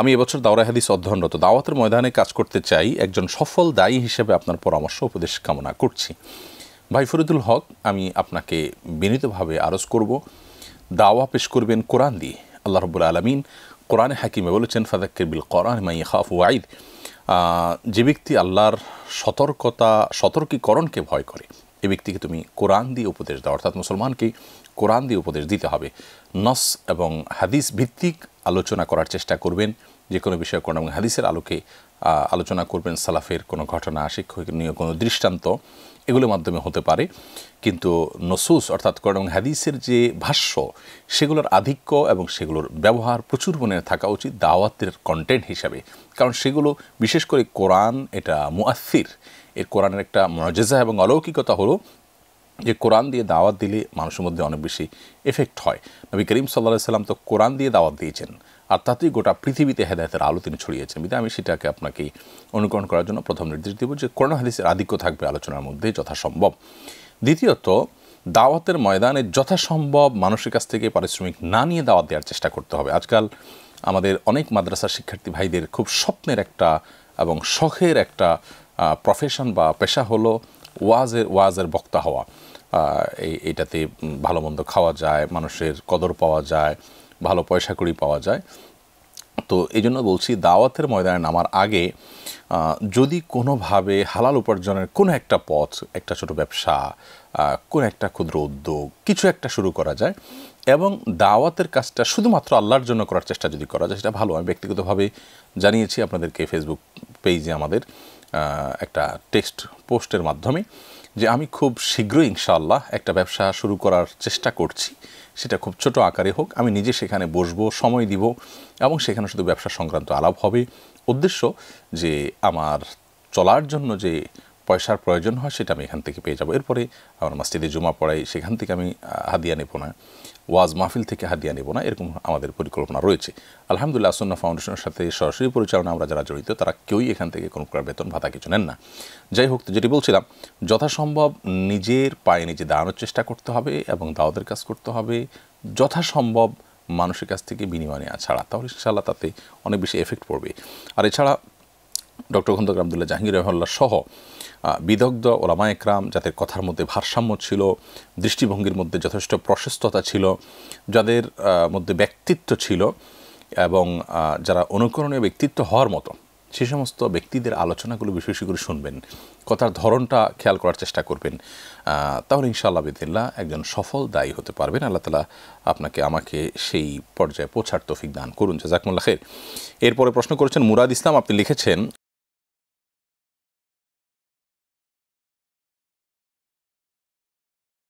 আমি এবছর দাওরা হাদিস অধ্যয়নরত দাওয়াতের ময়দানে কাজ করতে চাই একজন সফল দায়ী হিসেবে আপনার পরামর্শ উপদেশ কামনা করছি ভাই ফরিদুল হক আমি আপনাকে বিনীতভাবে আরজ করব দাওয়া পেশ করবেন কোরআন দিয়ে আল্লাহ রবুল আলমিন কোরআনে হাকিমে বলেছেন ফাদাক্কির বিল কোরআন মাই হাফ ওয়াইদ যে ব্যক্তি আল্লাহর সতর্কতা সতর্কীকরণকে ভয় করে এ ব্যক্তিকে তুমি কোরআন দিয়ে উপদেশ দাও অর্থাৎ মুসলমানকে কোরআন দিয়ে উপদেশ দিতে হবে নস এবং হাদিস ভিত্তিক আলোচনা করার চেষ্টা করবেন যে কোনো বিষয়ে কোরআন এবং হাদিসের আলোকে আলোচনা করবেন সালাফের কোনো ঘটনা শিক্ষণীয় কোনো দৃষ্টান্ত এগুলোর মাধ্যমে হতে পারে কিন্তু নসুস অর্থাৎ কোরআন এবং হাদিসের যে ভাষ্য সেগুলোর আধিক্য এবং সেগুলোর ব্যবহার প্রচুর মনে থাকা উচিত দাওয়াতের কন্টেন্ট হিসাবে কারণ সেগুলো বিশেষ করে কোরআন এটা মুআসির এর কোরআনের একটা মনোজেজা এবং অলৌকিকতা হলো যে কোরআন দিয়ে দাওয়াত দিলে মানুষের মধ্যে অনেক বেশি এফেক্ট হয় নবী করিম সাল্লাহ সাল্লাম তো কোরআন দিয়ে দাওয়াত দিয়েছেন আর তাতেই গোটা পৃথিবীতে হেদায়তের আলো তিনি ছড়িয়েছেন বিধায় আমি সেটাকে আপনাকে অনুকরণ করার জন্য প্রথম নির্দেশ দেব যে কোরআন হাদিসের আধিক্য থাকবে আলোচনার মধ্যে যথাসম্ভব দ্বিতীয়ত দাওয়াতের ময়দানে যথাসম্ভব মানুষের কাছ থেকে পারিশ্রমিক না নিয়ে দাওয়াত দেওয়ার চেষ্টা করতে হবে আজকাল আমাদের অনেক মাদ্রাসা শিক্ষার্থী ভাইদের খুব স্বপ্নের একটা এবং শখের একটা প্রফেশন বা পেশা হলো ওয়াজের ওয়াজের বক্তা হওয়া এইটাতে ভালো মন্দ খাওয়া যায় মানুষের কদর পাওয়া যায় ভালো পয়সা কড়ি পাওয়া যায় তো এই জন্য বলছি দাওয়াতের ময়দানে নামার আগে যদি কোনোভাবে হালাল উপার্জনের কোনো একটা পথ একটা ছোট ব্যবসা কোনো একটা ক্ষুদ্র উদ্যোগ কিছু একটা শুরু করা যায় এবং দাওয়াতের কাজটা শুধুমাত্র আল্লাহর জন্য করার চেষ্টা যদি করা যায় সেটা ভালো আমি ব্যক্তিগতভাবে জানিয়েছি আপনাদেরকে ফেসবুক পেজে আমাদের একটা টেক্সট পোস্টের মাধ্যমে যে আমি খুব শীঘ্রই ইনশাআল্লাহ একটা ব্যবসা শুরু করার চেষ্টা করছি সেটা খুব ছোট আকারে হোক আমি নিজে সেখানে বসবো সময় দিব এবং সেখানে শুধু ব্যবসা সংক্রান্ত আলাপ হবে উদ্দেশ্য যে আমার চলার জন্য যে পয়সার প্রয়োজন হয় সেটা আমি এখান থেকে পেয়ে যাবো এরপরে আমার মাস্টিদে জুমা পড়াই সেখান থেকে আমি হাদিয়া নেব না ওয়াজ মাহফিল থেকে হাদিয়া নেব না এরকম আমাদের পরিকল্পনা রয়েছে আলহামদুলিল্লাহ আসন্না ফাউন্ডেশনের সাথে সরাসরি পরিচালনা আমরা যারা জড়িত তারা কেউই এখান থেকে কোনো প্রকার বেতন ভাতা কিছু নেন না যাই হোক যেটি বলছিলাম যথাসম্ভব নিজের পায়ে নিজে দাঁড়ানোর চেষ্টা করতে হবে এবং দাওদের কাজ করতে হবে যথাসম্ভব মানুষের কাছ থেকে বিনিময় নেওয়া ছাড়া তাহলে ইনশাআল্লাহ তাতে অনেক বেশি এফেক্ট পড়বে আর এছাড়া ডক্টর খন্দক আবদুল্লাহ জাহাঙ্গীর রহমল্লা সহ বিদগ্ধ ও রামায়করাম যাদের কথার মধ্যে ভারসাম্য ছিল দৃষ্টিভঙ্গির মধ্যে যথেষ্ট প্রশস্ততা ছিল যাদের মধ্যে ব্যক্তিত্ব ছিল এবং যারা অনুকরণীয় ব্যক্তিত্ব হওয়ার মতো সে সমস্ত ব্যক্তিদের আলোচনাগুলো বিশেষ করে শুনবেন কথার ধরনটা খেয়াল করার চেষ্টা করবেন তাহলে ইনশাআল্লাহ বিদিল্লা একজন সফল দায়ী হতে পারবেন আল্লাহ তালা আপনাকে আমাকে সেই পর্যায়ে পৌঁছার তফিক দান করুন জাজাকমুল্লাহের এরপরে প্রশ্ন করেছেন মুরাদ ইসলাম আপনি লিখেছেন